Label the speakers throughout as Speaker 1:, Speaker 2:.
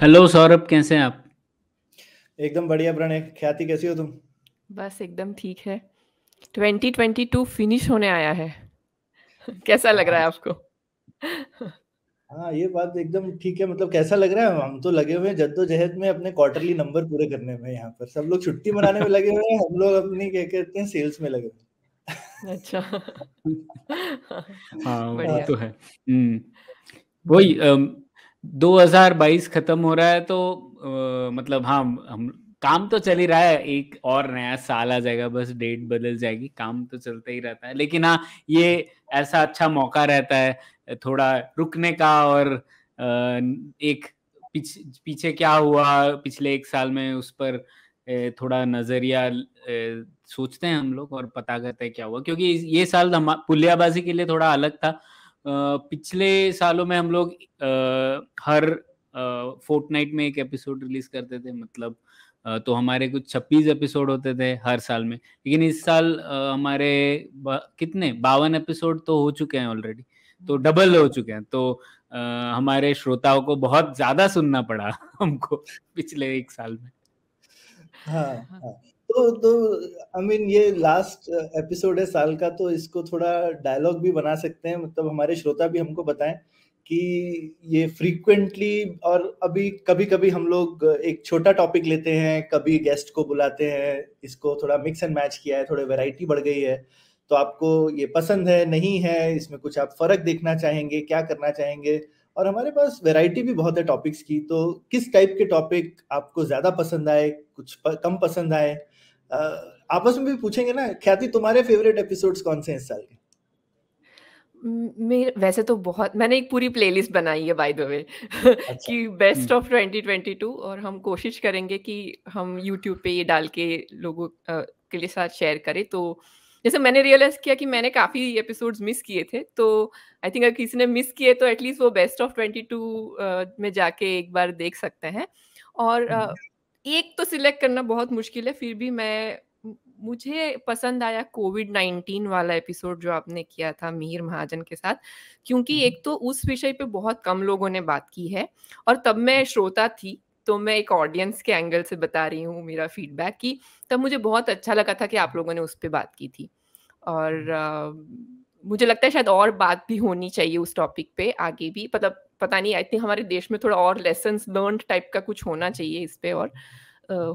Speaker 1: Hello Saurabh कैसे हैं आप
Speaker 2: एकदम बढ़िया प्रणय ख्याति कैसी हो तुम
Speaker 3: बस एकदम ठीक है 2022 फिनिश होने आया है कैसा लग रहा है आपको
Speaker 2: हाँ ये बात एकदम ठीक है मतलब कैसा लग रहा है हम तो लगे हुए हैं जद्दोजहद में अपने क्वार्टरली नंबर पूरे करने में यहाँ पर सब लोग छुट्टी मनाने में लगे हुए हैं हम लोग अपनी क्या कहते हैं सेल्स में लगे
Speaker 3: हुए अच्छा
Speaker 1: हाँ वो तो है हम्म, वही 2022 खत्म हो रहा है तो आ, मतलब हाँ हम काम तो चल ही रहा है एक और नया साल आ जाएगा बस डेट बदल जाएगी काम तो चलता ही रहता है लेकिन हाँ ये ऐसा अच्छा मौका रहता है थोड़ा रुकने का और आ, एक पीछ, पीछे क्या हुआ पिछले एक साल में उस पर थोड़ा नजरिया सोचते हैं हम लोग और पता करते हैं क्या हुआ क्योंकि ये साल पुलियाबाजी के लिए थोड़ा अलग था पिछले सालों में हम लोग हर फोर्टनाइट में एक एपिसोड रिलीज करते थे मतलब तो हमारे कुछ छब्बीस एपिसोड होते थे हर साल में लेकिन इस साल हमारे बा, कितने बावन एपिसोड तो हो चुके हैं ऑलरेडी तो डबल हो चुके हैं तो आ, हमारे श्रोताओं को बहुत ज्यादा सुनना पड़ा हमको पिछले एक साल में हाँ, हाँ.
Speaker 2: तो तो आई I मीन mean, ये लास्ट एपिसोड है साल का तो इसको थोड़ा डायलॉग भी बना सकते हैं मतलब हमारे श्रोता भी हमको बताएं कि ये फ्रीक्वेंटली और अभी कभी कभी हम लोग एक छोटा टॉपिक लेते हैं कभी गेस्ट को बुलाते हैं इसको थोड़ा मिक्स एंड मैच किया है थोड़ी वैरायटी बढ़ गई है तो आपको ये पसंद है नहीं है इसमें कुछ आप फर्क देखना चाहेंगे क्या करना चाहेंगे और हमारे पास वैरायटी भी बहुत है टॉपिक्स की तो किस टाइप के टॉपिक आपको ज्यादा पसंद आए कुछ कम पसंद आए आपस में भी पूछेंगे ना ख्याति तुम्हारे फेवरेट एपिसोड्स कौन से हैं इस साल के
Speaker 3: मेरे वैसे तो बहुत मैंने एक पूरी प्लेलिस्ट बनाई है बाय द वे कि बेस्ट ऑफ 2022 और हम कोशिश करेंगे कि हम यूट्यूब पे ये डाल के लोगों के लिए साथ शेयर करें तो जैसे मैंने रियलाइज किया कि मैंने काफ़ी एपिसोड्स मिस किए थे तो आई थिंक अगर किसी ने मिस किए तो एटलीस्ट वो बेस्ट ऑफ 22 में जाके एक बार देख सकते हैं और हम्म। एक तो सिलेक्ट करना बहुत मुश्किल है फिर भी मैं मुझे पसंद आया कोविड नाइन्टीन वाला एपिसोड जो आपने किया था मिहिर महाजन के साथ क्योंकि हम्म। एक तो उस विषय पे बहुत कम लोगों ने बात की है और तब मैं हम्म। श्रोता थी तो मैं एक ऑडियंस के एंगल से बता रही हूँ मेरा फीडबैक की तब मुझे बहुत अच्छा लगा था कि आप लोगों ने उस पर बात की थी और आ, हम्म। मुझे लगता है शायद और बात भी होनी चाहिए उस टॉपिक पे आगे भी मतलब पता नहीं आई थिंक हमारे देश में थोड़ा और लेसन लर्न टाइप का कुछ होना चाहिए इस पर और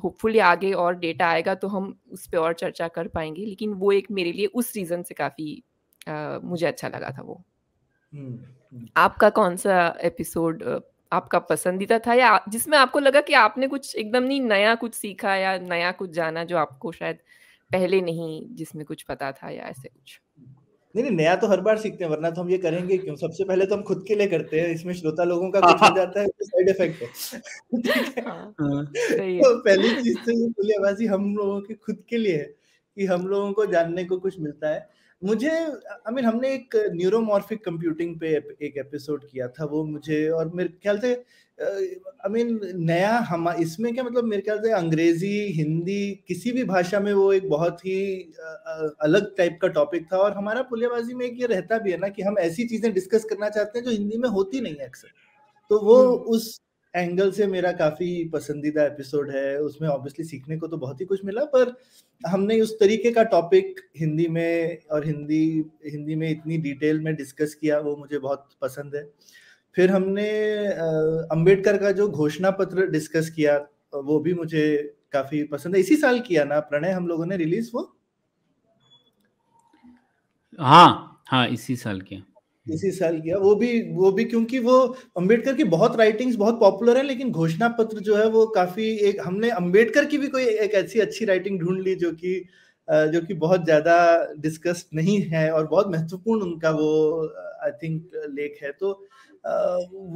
Speaker 3: होपफुली uh, आगे और डेटा आएगा तो हम उस पर और चर्चा कर पाएंगे लेकिन वो एक मेरे लिए उस रीज़न से काफ़ी uh, मुझे अच्छा लगा था वो
Speaker 2: hmm. Hmm.
Speaker 3: आपका कौन सा एपिसोड आपका पसंदीदा था या जिसमें आपको लगा कि आपने कुछ एकदम नहीं नया कुछ सीखा या नया कुछ जाना जो आपको शायद पहले नहीं जिसमें कुछ पता था या ऐसे कुछ
Speaker 2: नहीं नहीं नया तो हर बार सीखते हैं वरना तो हम ये करेंगे क्यों सबसे पहले तो हम खुद के लिए करते हैं इसमें श्रोता लोगों का कुछ हो हाँ। जाता है तो हाँ, साइड इफेक्ट है तो पहली चीज तो ये बोलिए हम लोगों के खुद के लिए है कि हम लोगों को जानने को कुछ मिलता है मुझे आई I मीन mean, हमने एक न्यूरोमॉर्फिक कंप्यूटिंग पे एक एपिसोड किया था वो मुझे और मेरे ख्याल से आई मीन नया हम इसमें क्या मतलब मेरे ख्याल से अंग्रेजी हिंदी किसी भी भाषा में वो एक बहुत ही अलग टाइप का टॉपिक था और हमारा पुलियाबाजी में एक ये रहता भी है ना कि हम ऐसी चीजें डिस्कस करना चाहते हैं जो हिंदी में होती नहीं है अक्सर तो वो हम्म। उस एंगल से मेरा काफी पसंदीदा एपिसोड है उसमें ऑब्वियसली सीखने को तो बहुत ही कुछ मिला पर हमने उस तरीके का टॉपिक हिंदी में और हिंदी हिंदी में इतनी डिटेल में डिस्कस किया वो मुझे बहुत पसंद है फिर हमने अंबेडकर का जो घोषणा पत्र डिस्कस किया वो भी मुझे काफी पसंद है इसी साल किया ना प्रणय हम लोगों ने रिलीज वो
Speaker 1: हाँ हाँ इसी साल किया
Speaker 2: इसी साल किया वो भी वो भी क्योंकि वो अंबेडकर की बहुत राइटिंग्स बहुत पॉपुलर है लेकिन घोषणा पत्र जो है वो काफी एक हमने अंबेडकर की भी कोई एक ऐसी अच्छी राइटिंग ढूंढ ली जो कि जो कि बहुत ज्यादा डिस्कस्ड नहीं है और बहुत महत्वपूर्ण उनका वो आई थिंक लेख है तो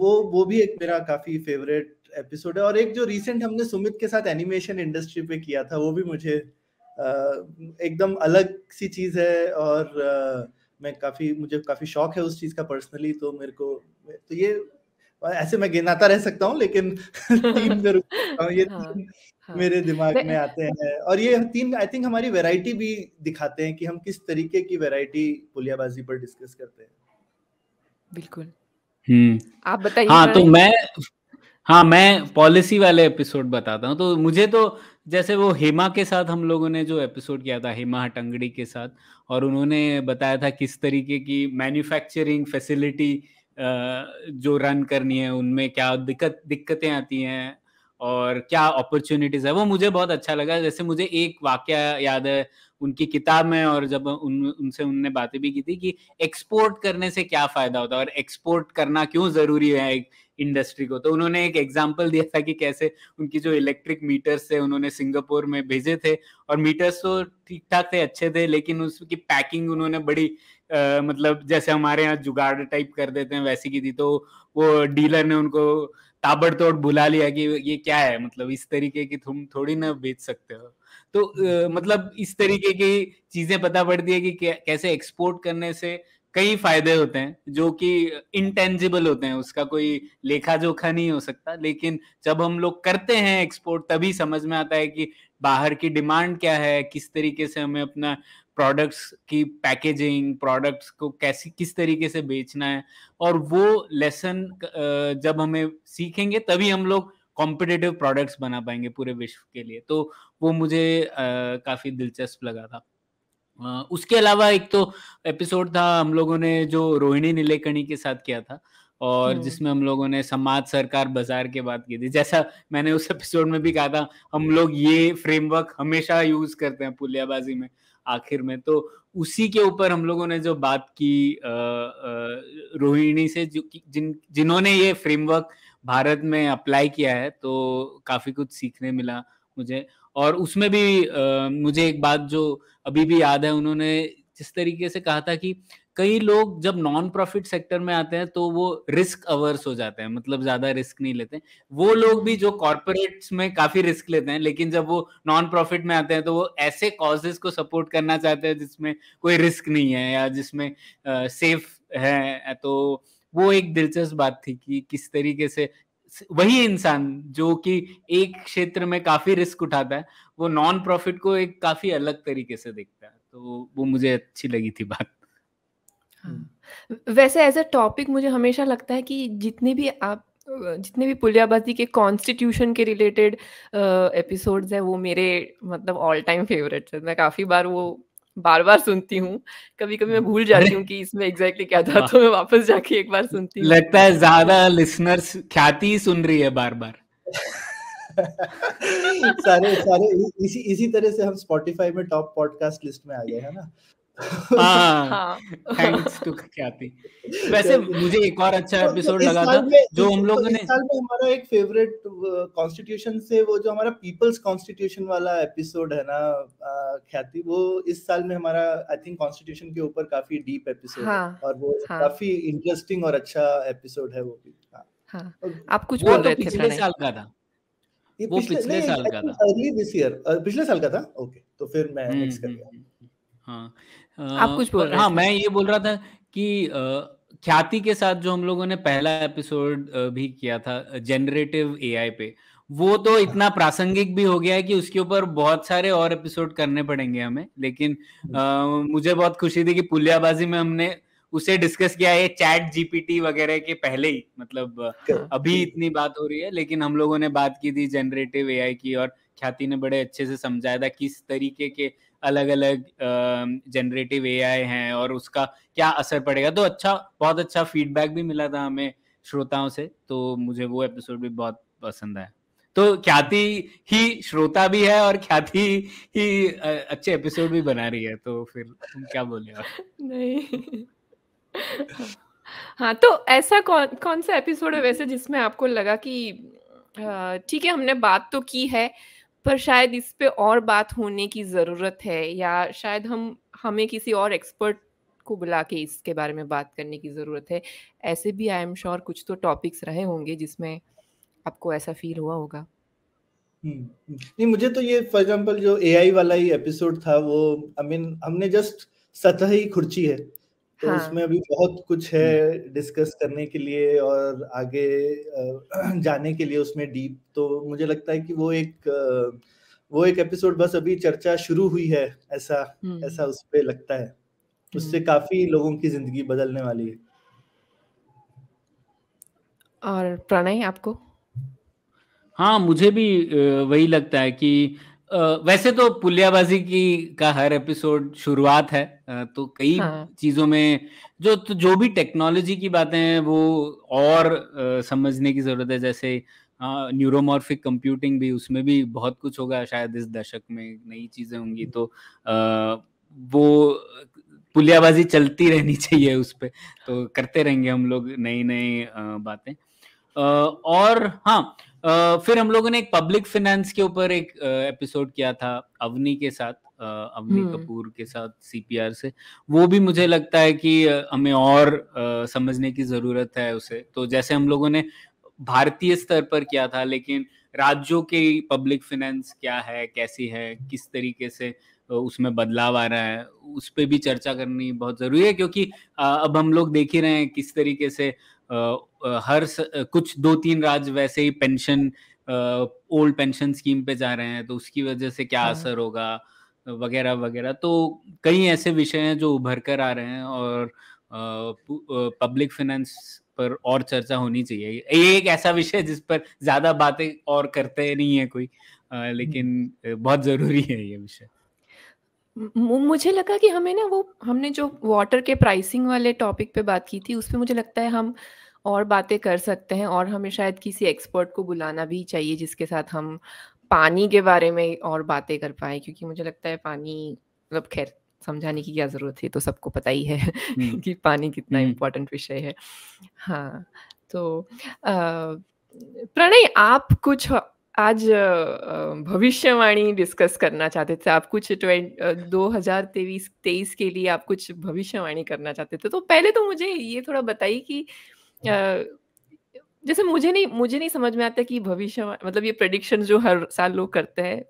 Speaker 2: वो वो भी एक मेरा काफी फेवरेट एपिसोड है और एक जो रिसेंट हमने सुमित के साथ एनिमेशन इंडस्ट्री पे किया था वो भी मुझे एकदम अलग सी चीज है और मैं काफ़ी मुझे काफ़ी शौक है उस चीज़ का पर्सनली तो मेरे को तो ये ऐसे मैं गिनाता रह सकता हूँ लेकिन तीन जरूर ये हाँ, हाँ, मेरे दिमाग में आते हैं और ये तीन आई थिंक हमारी वैरायटी भी दिखाते हैं कि हम किस तरीके की वैरायटी पुलियाबाजी पर डिस्कस करते हैं
Speaker 3: बिल्कुल हम्म आप बताइए हाँ तो मैं
Speaker 1: हाँ मैं पॉलिसी वाले एपिसोड बताता हूँ तो मुझे तो जैसे वो हेमा के साथ हम लोगों ने जो एपिसोड किया था हेमा हटंगड़ी के साथ और उन्होंने बताया था किस तरीके की मैन्युफैक्चरिंग फैसिलिटी जो रन करनी है उनमें क्या दिक्कत दिक्कतें आती हैं और क्या अपॉर्चुनिटीज है वो मुझे बहुत अच्छा लगा जैसे मुझे एक वाक्य याद है उनकी किताब में और जब उन उनसे उनने बातें भी की थी कि एक्सपोर्ट करने से क्या फायदा होता है और एक्सपोर्ट करना क्यों जरूरी है एक इंडस्ट्री को तो उन्होंने एक एग्जाम्पल दिया था कि कैसे उनकी जो इलेक्ट्रिक मीटर्स थे उन्होंने सिंगापुर में भेजे थे और मीटर्स तो ठीक ठाक थे अच्छे थे लेकिन उसकी पैकिंग उन्होंने बड़ी आ, मतलब जैसे हमारे यहाँ जुगाड़ टाइप कर देते हैं वैसी की थी तो वो डीलर ने उनको ताबड़तोड़ बुला लिया कि ये क्या है मतलब इस तरीके की तुम थोड़ी ना बेच सकते हो तो आ, मतलब इस तरीके की चीजें पता पड़ती है कि कैसे एक्सपोर्ट करने से कई फायदे होते हैं जो कि इंटेंजिबल होते हैं उसका कोई लेखा जोखा नहीं हो सकता लेकिन जब हम लोग करते हैं एक्सपोर्ट तभी समझ में आता है कि बाहर की डिमांड क्या है किस तरीके से हमें अपना प्रोडक्ट्स की पैकेजिंग प्रोडक्ट्स को कैसी किस तरीके से बेचना है और वो लेसन जब हमें सीखेंगे तभी हम लोग कॉम्पिटेटिव प्रोडक्ट्स बना पाएंगे पूरे विश्व के लिए तो वो मुझे काफ़ी दिलचस्प लगा था उसके अलावा एक तो एपिसोड था हम लोगों ने जो रोहिणी नीलेकणी के साथ किया था और हम्म। जिसमें हम लोगों ने समाज सरकार बाजार के बात की थी जैसा मैंने उस एपिसोड में भी कहा था हम लोग ये फ्रेमवर्क हमेशा यूज करते हैं पुलियाबाजी में आखिर में तो उसी के ऊपर हम लोगों ने जो बात की रोहिणी से जो जिन जिन्होंने ये फ्रेमवर्क भारत में अप्लाई किया है तो काफ़ी कुछ सीखने मिला मुझे और उसमें भी आ, मुझे एक बात जो अभी भी याद है उन्होंने जिस तरीके से कहा था कि कई लोग जब नॉन प्रॉफिट सेक्टर में आते हैं तो वो रिस्क अवर्स हो जाते हैं मतलब ज्यादा रिस्क नहीं लेते वो लोग भी जो कॉरपोरेट्स में काफी रिस्क लेते हैं लेकिन जब वो नॉन प्रॉफिट में आते हैं तो वो ऐसे कॉजेस को सपोर्ट करना चाहते हैं जिसमें कोई रिस्क नहीं है या जिसमें सेफ है तो वो एक दिलचस्प बात थी कि किस तरीके से वही इंसान जो कि एक क्षेत्र में काफी रिस्क उठाता है वो नॉन प्रॉफिट को एक काफी अलग तरीके से देखता है तो वो मुझे अच्छी लगी थी बात
Speaker 3: हाँ। वैसे एज अ टॉपिक मुझे हमेशा लगता है कि जितने भी आप जितने भी पुलियाबाजी के कॉन्स्टिट्यूशन के रिलेटेड एपिसोड्स हैं वो मेरे मतलब ऑल टाइम फेवरेट्स हैं मैं काफ़ी बार वो बार बार सुनती हूँ कभी कभी मैं भूल जाती हूँ कि इसमें एग्जैक्टली क्या था हाँ। तो मैं वापस जाके एक बार सुनती हूँ लगता है
Speaker 1: ज्यादा लिसनर्स ख्याति सुन रही है बार बार
Speaker 3: सारे
Speaker 2: सारे इसी इसी तरह से हम स्पॉटिफाई में टॉप पॉडकास्ट लिस्ट में आ गए हैं ना थैंक्स
Speaker 1: टू ख्याति वैसे मुझे एक और अच्छा एपिसोड तो लगा था
Speaker 2: जो हम तो लोगों ने साल में हमारा एक फेवरेट कॉन्स्टिट्यूशन से वो जो हमारा पीपल्स कॉन्स्टिट्यूशन वाला एपिसोड है ना ख्याति वो इस साल में हमारा आई थिंक कॉन्स्टिट्यूशन के ऊपर काफी डीप एपिसोड है हाँ, और वो हाँ। काफी इंटरेस्टिंग और अच्छा एपिसोड है
Speaker 3: वो भी हाँ। आप कुछ बोल तो रहे थे पिछले साल का था वो पिछले साल का था
Speaker 2: अर्ली दिस ईयर पिछले साल का था ओके तो फिर मैं मिक्स कर गया
Speaker 1: हाँ आप कुछ बोल रहे हाँ मैं ये बोल रहा था कि ख्याति के साथ जो हम लोगों ने पहला एपिसोड भी किया था जनरेटिव एआई पे वो तो हाँ। इतना प्रासंगिक भी हो गया है कि उसके ऊपर बहुत सारे और एपिसोड करने पड़ेंगे हमें लेकिन आ, अच्छा। मुझे बहुत खुशी थी कि पुलियाबाजी में हमने उसे डिस्कस किया है चैट जीपीटी वगैरह के पहले ही मतलब अच्छा। अभी इतनी बात हो रही है लेकिन हम लोगों ने बात की थी जनरेटिव एआई की और ख्याति ने बड़े अच्छे से समझाया था किस तरीके के अलग अलग जनरेटिव ए आई है और उसका क्या असर पड़ेगा तो अच्छा बहुत अच्छा फीडबैक भी मिला था हमें श्रोताओं से तो मुझे वो एपिसोड भी बहुत पसंद आया तो ख्याति ही श्रोता भी है और ख्याति ही अच्छे एपिसोड भी बना रही है तो फिर तुम क्या बोले हो?
Speaker 3: नहीं हाँ तो ऐसा कौन कौन सा एपिसोड है वैसे जिसमें आपको लगा कि ठीक है हमने बात तो की है पर शायद इस पे और बात होने की ज़रूरत है या शायद हम हमें किसी और एक्सपर्ट को बुला के इसके बारे में बात करने की ज़रूरत है ऐसे भी आई एम श्योर कुछ तो टॉपिक्स रहे होंगे जिसमें आपको ऐसा फील हुआ होगा
Speaker 1: हम्म, हम्म।
Speaker 2: नहीं मुझे तो ये फॉर एग्जांपल जो एआई वाला ही एपिसोड था वो आई I मीन mean, हमने जस्ट सतह ही खुर्ची है तो हाँ. उसमें अभी बहुत कुछ है डिस्कस करने के लिए और आगे जाने के लिए उसमें डीप तो मुझे लगता है कि वो एक वो एक एपिसोड बस अभी चर्चा शुरू हुई है ऐसा ऐसा उस पर लगता है उससे काफी लोगों की जिंदगी बदलने वाली है
Speaker 3: और प्रणय आपको
Speaker 1: हाँ मुझे भी वही लगता है कि वैसे तो पुलियाबाजी की का हर एपिसोड शुरुआत है तो कई हाँ। चीजों में जो तो जो भी टेक्नोलॉजी की बातें हैं वो और समझने की जरूरत है जैसे न्यूरोमॉर्फिक कंप्यूटिंग भी उसमें भी बहुत कुछ होगा शायद इस दशक में नई चीजें होंगी तो आ, वो पुलियाबाजी चलती रहनी चाहिए उस पर तो करते रहेंगे हम लोग नई नई बातें और हाँ फिर हम लोगों ने एक पब्लिक फाइनेंस के ऊपर एक एपिसोड किया था अवनी के साथ अवनी हम्म। कपूर के साथ सीपीआर से वो भी मुझे लगता है कि हमें और समझने की जरूरत है उसे तो जैसे हम लोगों ने भारतीय स्तर पर किया था लेकिन राज्यों के पब्लिक फाइनेंस क्या है कैसी है किस तरीके से उसमें बदलाव आ रहा है उस पर भी चर्चा करनी बहुत जरूरी है क्योंकि अब हम लोग देख ही रहे हैं किस तरीके से हर स, कुछ दो तीन राज्य वैसे ही पेंशन ओल्ड पेंशन स्कीम पे जा रहे हैं तो उसकी वजह से क्या हाँ। असर होगा वगैरह वगैरह तो कई ऐसे विषय हैं जो उभर कर आ रहे हैं और पब्लिक फाइनेंस पर और चर्चा होनी चाहिए ये एक ऐसा विषय जिस पर ज्यादा बातें और करते नहीं है कोई आ, लेकिन हम्म। बहुत जरूरी है ये विषय
Speaker 3: मुझे लगा कि हमें ना वो हमने जो वाटर के प्राइसिंग वाले टॉपिक पे बात की थी उसमें मुझे लगता है हम और बातें कर सकते हैं और हमें शायद किसी एक्सपर्ट को बुलाना भी चाहिए जिसके साथ हम पानी के बारे में और बातें कर पाए क्योंकि मुझे लगता है पानी मतलब खैर समझाने की क्या जरूरत है तो सबको पता ही है हम्म। कि पानी कितना इम्पोर्टेंट हम्म। विषय है हाँ तो प्रणय आप कुछ आज भविष्यवाणी डिस्कस करना चाहते थे आप कुछ दो हजार तेईस तेईस के लिए आप कुछ भविष्यवाणी करना चाहते थे तो पहले तो मुझे ये थोड़ा बताइए कि जैसे मुझे नहीं मुझे नहीं समझ में आता कि भविष्य मतलब ये प्रडिक्शन जो हर साल लोग करते हैं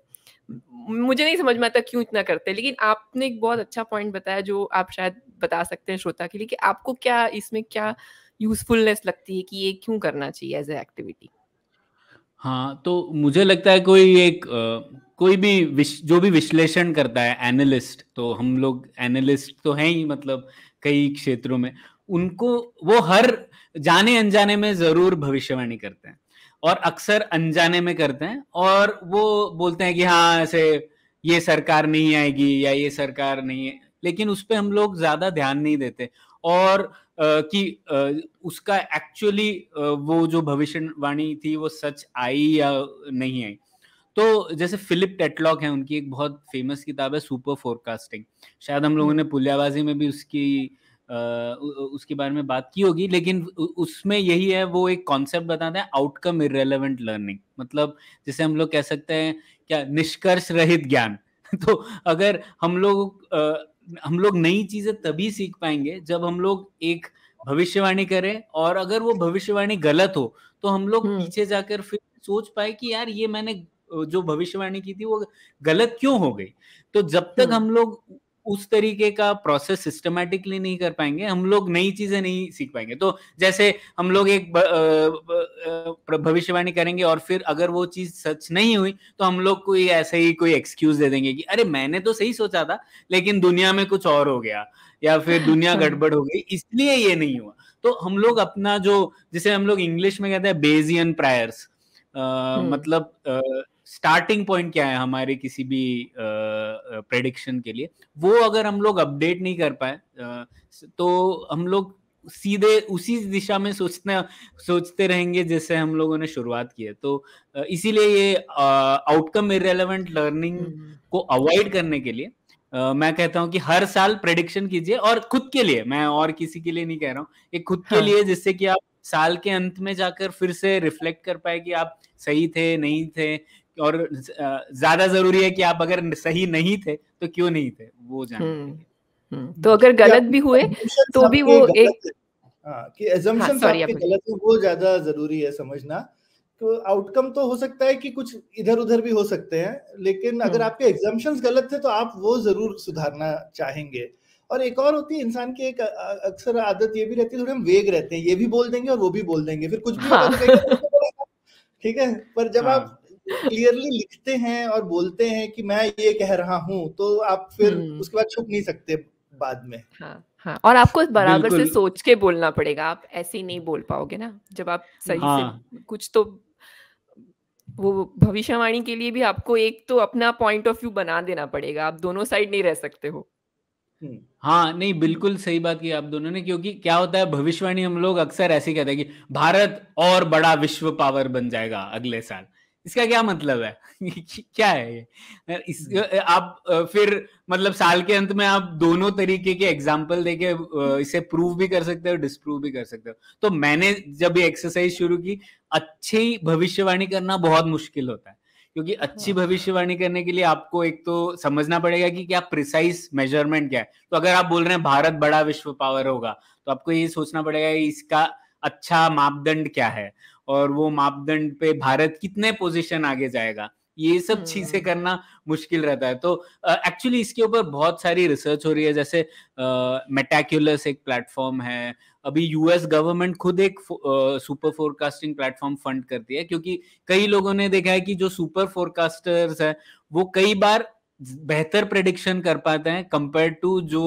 Speaker 3: मुझे नहीं समझ में आता क्यों इतना करते हैं लेकिन आपने एक बहुत अच्छा पॉइंट बताया जो आप शायद बता सकते हैं श्रोता के लिए कि आपको क्या इसमें क्या यूजफुलनेस लगती है कि ये क्यों करना चाहिए एज ए एक्टिविटी
Speaker 1: हाँ तो मुझे लगता है कोई एक आ, कोई भी विश, जो भी विश्लेषण करता है एनालिस्ट तो हम लोग एनालिस्ट तो हैं ही मतलब कई क्षेत्रों में उनको वो हर जाने अनजाने में जरूर भविष्यवाणी करते हैं और अक्सर अनजाने में करते हैं और वो बोलते हैं कि हाँ ऐसे ये सरकार नहीं आएगी या ये सरकार नहीं है लेकिन उस पर हम लोग ज्यादा ध्यान नहीं देते और कि उसका एक्चुअली वो जो भविष्यवाणी थी वो सच आई या नहीं आई तो जैसे फिलिप टेटलॉक है उनकी एक बहुत फेमस किताब है सुपर फोरकास्टिंग शायद हम लोगों ने पुलियाबाजी में भी उसकी उसके बारे में बात की होगी लेकिन उसमें यही है वो एक कॉन्सेप्ट बताते हैं आउटकम इरेलीवेंट लर्निंग मतलब जिसे हम लोग कह सकते हैं क्या निष्कर्ष रहित ज्ञान तो अगर हम लोग हम लोग नई चीजें तभी सीख पाएंगे जब हम लोग एक भविष्यवाणी करें और अगर वो भविष्यवाणी गलत हो तो हम लोग हम्म। पीछे जाकर फिर सोच पाए कि यार ये मैंने जो भविष्यवाणी की थी वो गलत क्यों हो गई तो जब तक हम्म। हम लोग उस तरीके का प्रोसेस सिस्टमेटिकली नहीं कर पाएंगे हम लोग नई चीजें नहीं सीख पाएंगे तो जैसे हम लोग एक भविष्यवाणी करेंगे और फिर अगर वो चीज सच नहीं हुई तो हम लोग कोई ऐसे ही कोई एक्सक्यूज दे देंगे कि अरे मैंने तो सही सोचा था लेकिन दुनिया में कुछ और हो गया या फिर दुनिया गड़बड़ हो गई इसलिए ये नहीं हुआ तो हम लोग अपना जो जिसे हम लोग इंग्लिश में कहते हैं बेजियन प्रायर्स Uh, मतलब स्टार्टिंग पॉइंट क्या है हमारे किसी भी प्रेडिक्शन के लिए वो अगर हम लोग अपडेट नहीं कर पाए तो हम लोग सीधे उसी दिशा में सोचते सोचते रहेंगे जैसे हम लोगों ने शुरुआत की है तो इसीलिए ये आउटकम इरेलीवेंट लर्निंग को अवॉइड करने के लिए Uh, मैं कहता हूँ कि हर साल प्रेडिक्शन कीजिए और खुद के लिए मैं और किसी के लिए नहीं कह रहा हूँ ये खुद हाँ. के लिए जिससे कि आप साल के अंत में जाकर फिर से रिफ्लेक्ट कर पाए कि आप सही थे नहीं थे और ज्यादा जरूरी है कि आप अगर सही नहीं थे तो क्यों नहीं थे वो जानते हम्म,
Speaker 3: हम्म, तो अगर गलत भी हुए तो भी वो एक
Speaker 1: हाँ, कि
Speaker 2: एजम्पशन हाँ, गलत है वो ज्यादा जरूरी है समझना तो आउटकम तो हो सकता है कि कुछ इधर उधर भी हो सकते हैं लेकिन अगर हम्म। आपके एग्जाम्शन गलत थे तो आप वो जरूर सुधारना चाहेंगे और एक और होती है इंसान की एक अक्सर आदत ये भी रहती है थोड़े हम वेग रहते हैं ये भी बोल देंगे और वो भी बोल देंगे फिर कुछ भी तो हाँ। ठीक है पर जब आप क्लियरली लिखते हैं और बोलते हैं कि मैं ये कह रहा हूँ तो आप फिर हम्म। उसके बाद छुप नहीं सकते बाद में
Speaker 3: हाँ हाँ और आपको बराबर से सोच के बोलना पड़ेगा आप ऐसे ही नहीं बोल पाओगे ना जब आप सही हाँ. से कुछ तो वो भविष्यवाणी के लिए भी आपको एक तो अपना पॉइंट ऑफ व्यू बना देना पड़ेगा आप दोनों साइड नहीं रह सकते हो
Speaker 1: हम्म। हाँ नहीं बिल्कुल सही बात की आप दोनों ने क्योंकि क्या होता है भविष्यवाणी हम लोग अक्सर ऐसे कहते हैं कि भारत और बड़ा विश्व पावर बन जाएगा अगले साल इसका क्या मतलब है क्या है ये इस हम्म। आप फिर मतलब साल के अंत में आप दोनों तरीके के एग्जाम्पल देके इसे प्रूव भी कर सकते हो डिसप्रूव भी कर सकते हो तो मैंने जब ये एक्सरसाइज शुरू की अच्छी भविष्यवाणी करना बहुत मुश्किल होता है क्योंकि अच्छी हाँ। भविष्यवाणी करने के लिए आपको एक तो समझना पड़ेगा कि क्या प्रिसाइज मेजरमेंट क्या है तो अगर आप बोल रहे हैं भारत बड़ा विश्व पावर होगा तो आपको ये सोचना पड़ेगा इसका अच्छा मापदंड क्या है और वो मापदंड पे भारत कितने पोजीशन आगे जाएगा ये सब हम्म। चीजें करना मुश्किल रहता है तो एक्चुअली uh, इसके ऊपर बहुत सारी रिसर्च हो रही है जैसे मेटाक्यूलस uh, एक प्लेटफॉर्म है अभी यूएस गवर्नमेंट खुद एक सुपर फोरकास्टिंग प्लेटफॉर्म फंड करती है क्योंकि कई लोगों ने देखा है कि जो सुपर फोरकास्टर्स है वो कई बार बेहतर प्रेडिक्शन कर पाते हैं कंपेयर टू जो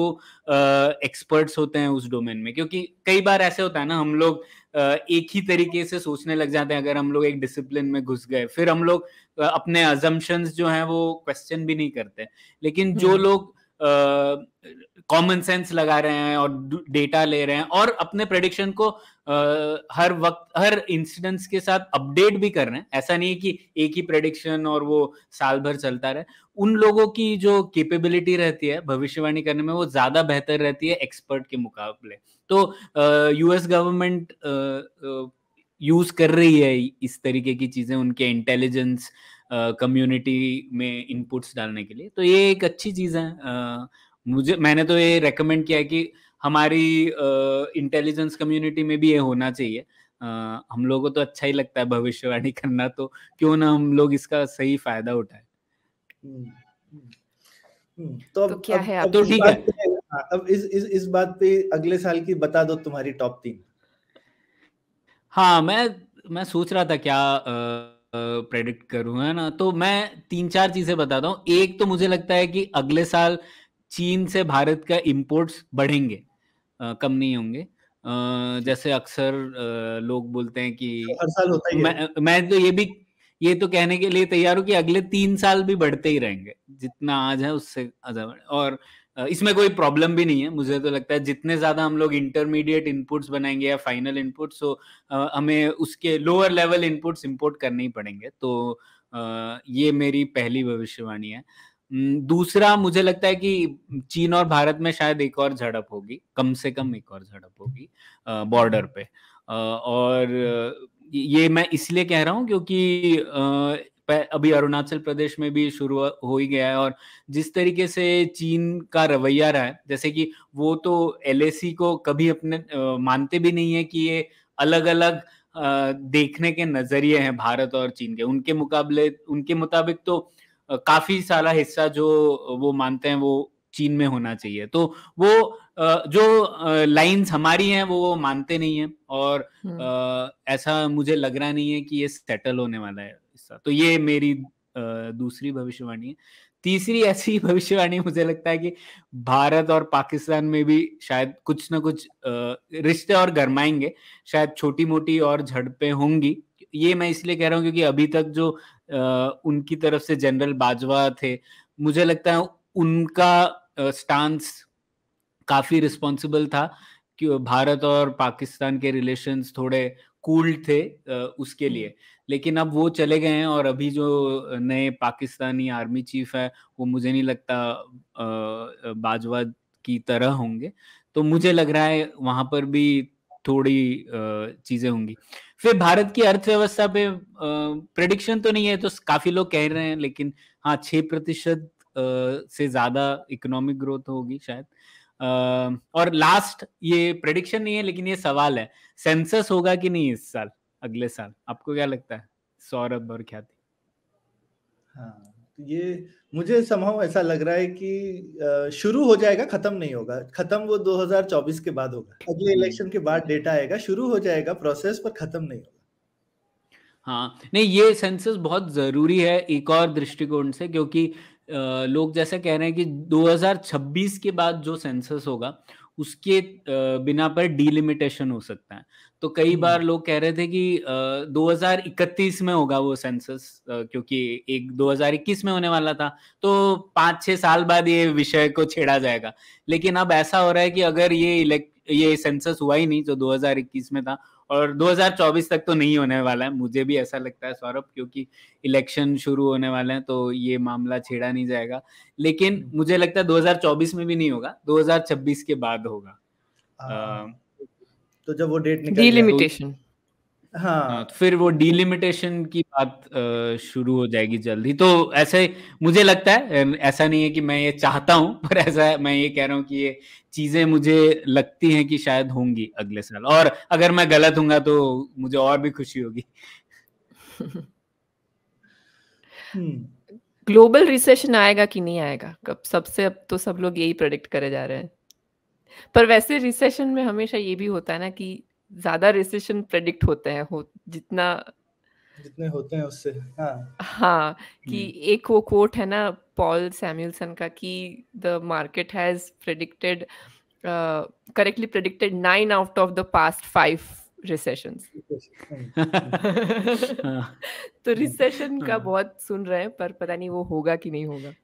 Speaker 1: एक्सपर्ट्स uh, होते हैं उस डोमेन में क्योंकि कई बार ऐसे होता है ना हम लोग uh, एक ही तरीके से सोचने लग जाते हैं अगर हम लोग एक डिसिप्लिन में घुस गए फिर हम लोग uh, अपने अजम्पन्स जो हैं वो क्वेश्चन भी नहीं करते लेकिन जो हम्म। लोग कॉमन सेंस लगा रहे हैं और डेटा ले रहे हैं और अपने प्रडिक्शन को uh, हर वक्त हर इंसिडेंस के साथ अपडेट भी कर रहे हैं ऐसा नहीं है कि एक ही प्रडिक्शन और वो साल भर चलता रहे उन लोगों की जो कैपेबिलिटी रहती है भविष्यवाणी करने में वो ज्यादा बेहतर रहती है एक्सपर्ट के मुकाबले तो यूएस uh, गवर्नमेंट यूज कर रही है इस तरीके की चीजें उनके इंटेलिजेंस uh, कम्युनिटी में इनपुट्स डालने के लिए तो ये एक अच्छी चीज़ है मुझे मैंने तो ये रेकमेंड किया है कि हमारी इंटेलिजेंस कम्युनिटी में भी ये होना चाहिए Uh, हम लोगों को तो अच्छा ही लगता है भविष्यवाणी करना तो क्यों ना हम लोग इसका सही फायदा उठाए हम्म,
Speaker 2: हम्म, हम्म, तो, अब तो क्या है अब तो ठीक है हाँ, अब इस इस इस बात पे अगले साल की बता दो तुम्हारी टॉप तीन
Speaker 1: हाँ मैं मैं सोच रहा था क्या आ, प्रेडिक्ट करूं है ना तो मैं तीन चार चीजें बताता हूं एक तो मुझे लगता है कि अगले साल चीन से भारत का इंपोर्ट्स बढ़ेंगे आ, कम नहीं होंगे Uh, जैसे अक्सर लोग बोलते हैं कि तो हर साल होता है मैं, मैं तो ये भी ये तो कहने के लिए तैयार हूँ कि अगले तीन साल भी बढ़ते ही रहेंगे जितना आज है उससे और इसमें कोई प्रॉब्लम भी नहीं है मुझे तो लगता है जितने ज्यादा हम लोग इंटरमीडिएट इनपुट्स बनाएंगे या फाइनल इनपुट्स तो हमें उसके लोअर लेवल इनपुट्स इंपोर्ट करने ही पड़ेंगे तो ये मेरी पहली भविष्यवाणी है दूसरा मुझे लगता है कि चीन और भारत में शायद एक और झड़प होगी कम से कम एक और झड़प होगी बॉर्डर पे और ये मैं इसलिए कह रहा हूँ क्योंकि अभी अरुणाचल प्रदेश में भी शुरू हो ही गया है और जिस तरीके से चीन का रवैया रहा है जैसे कि वो तो एल को कभी अपने मानते भी नहीं है कि ये अलग अलग देखने के नजरिए हैं भारत और चीन के उनके मुकाबले उनके मुताबिक तो काफी सारा हिस्सा जो वो मानते हैं वो चीन में होना चाहिए तो वो जो लाइंस हमारी हैं वो मानते नहीं है और हम्म। ऐसा मुझे लग रहा नहीं है कि ये सेटल होने वाला है तो ये मेरी दूसरी भविष्यवाणी है तीसरी ऐसी भविष्यवाणी मुझे लगता है कि भारत और पाकिस्तान में भी शायद कुछ ना कुछ रिश्ते और गरमाएंगे शायद छोटी मोटी और झड़पें होंगी ये मैं इसलिए कह रहा हूँ क्योंकि अभी तक जो उनकी तरफ से जनरल बाजवा थे मुझे लगता है उनका स्टांस काफी रिस्पॉन्सिबल था कि भारत और पाकिस्तान के रिलेशंस थोड़े कूल थे उसके लिए हम्म। लेकिन अब वो चले गए हैं और अभी जो नए पाकिस्तानी आर्मी चीफ है वो मुझे नहीं लगता बाजवा की तरह होंगे तो मुझे लग रहा है वहां पर भी थोड़ी चीजें होंगी फिर भारत की अर्थव्यवस्था पे प्रडिक्शन तो नहीं है तो काफी लोग कह रहे हैं लेकिन हाँ छह प्रतिशत से ज्यादा इकोनॉमिक ग्रोथ होगी शायद और लास्ट ये प्रेडिक्शन नहीं है लेकिन ये सवाल है सेंसस होगा कि नहीं इस साल अगले साल आपको क्या लगता है सौरभ और ख्याति
Speaker 2: हाँ तो ये मुझे संभव ऐसा लग रहा है कि शुरू हो जाएगा खत्म नहीं होगा खत्म वो 2024 के बाद होगा अगले इलेक्शन हम्म। के बाद डेटा आएगा शुरू हो जाएगा प्रोसेस पर खत्म नहीं होगा
Speaker 1: हाँ नहीं ये सेंसस बहुत जरूरी है एक और दृष्टिकोण से क्योंकि लोग जैसे कह रहे हैं कि 2026 के बाद जो सेंसस होगा उसके बिना पर डिलिमिटेशन हो सकता है तो कई हम्म। बार लोग कह रहे थे कि 2031 में होगा वो सेंसस क्योंकि एक 2021 में होने वाला था तो पांच छह साल बाद ये विषय को छेड़ा जाएगा लेकिन अब ऐसा हो रहा है कि अगर ये इलेक्ट ये सेंसस हुआ ही नहीं जो तो 2021 में था और 2024 तक तो नहीं होने वाला है मुझे भी ऐसा लगता है सौरभ क्योंकि इलेक्शन शुरू होने वाले हैं तो ये मामला छेड़ा नहीं जाएगा लेकिन हम्म। मुझे लगता है 2024 में भी नहीं होगा 2026 के बाद होगा आ, हाँ। आ, तो जब वो डेट
Speaker 2: निकल डीलिमिटेशन
Speaker 1: हाँ।, हाँ, तो फिर वो डिलिमिटेशन की बात शुरू हो जाएगी जल्दी तो ऐसे मुझे लगता है ऐसा नहीं है कि मैं ये चाहता हूँ पर ऐसा मैं ये कह रहा हूँ कि ये चीजें मुझे लगती हैं कि शायद होंगी अगले साल और अगर मैं गलत हूंगा तो मुझे और भी खुशी होगी
Speaker 3: हम्म। ग्लोबल रिसेशन आएगा कि नहीं आएगा कब सबसे अब तो सब लोग यही प्रोडिक्ट करे जा रहे हैं पर वैसे रिसेशन में हमेशा ये भी होता है ना कि ज्यादा रिसेशन प्रेडिक्ट होते हैं हो, जितना
Speaker 2: जितने होते हैं उससे हाँ
Speaker 3: हाँ कि हम्म। एक वो कोट है ना पॉल सैम्यूलसन का कि the market has predicted correctly predicted nine out of the past five recession तो रिसेशन हाँ। का हाँ। बहुत सुन रहे हैं पर पता नहीं वो होगा कि नहीं होगा